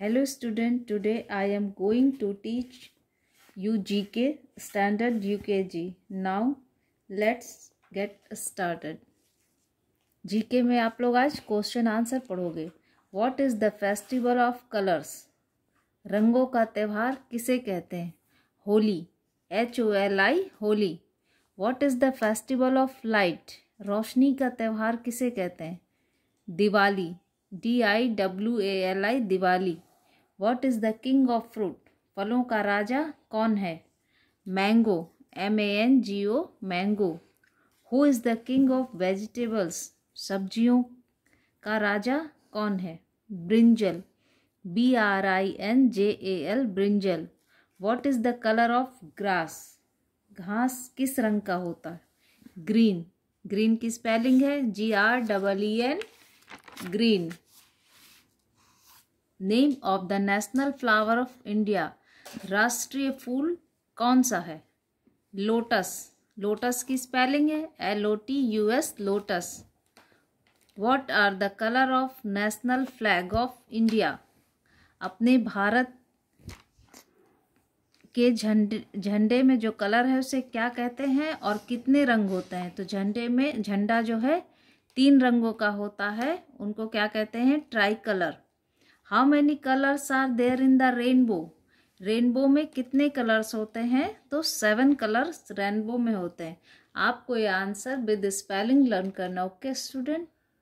hello student I am going to teach you G K standard U K G now let's get started G K में आप लोग आज question answer पढ़ोगे what is the festival of colours रंगों का त्यौहार किसे कहते हैं Holi H O L I Holi what is the festival of light रोशनी का त्यौहार किसे कहते हैं Diwali D I W A L I Diwali what is the king of fruit फलों का राजा कौन है mango M A N G O mango who is the king of vegetables सब्जियों का राजा कौन है brinjal B R I N J A L brinjal what is the colour of grass घास किस रंग का होता है ग्रीन ग्रीन की स्पेलिंग है G R double E N green name of the national flower of India राष्ट्रीय फूल कौन सा है लोटस लोटस की स्पेलिंग है L O T U S lotus what are the colour of national flag of India अपने भारत के झंडे झंडे में जो कलर है उसे क्या कहते हैं और कितने रंग होते हैं तो झंडे में झंडा जो है तीन रंगों का होता है उनको क्या कहते हैं tricolour how many colours are there in the rainbow rainbow में कितने कलर्स होते हैं तो सेवन कलर्स रेनबो में होते हैं आपको ये आंसर विद स्पेलिंग लर्न करना ओके स्टूडेंट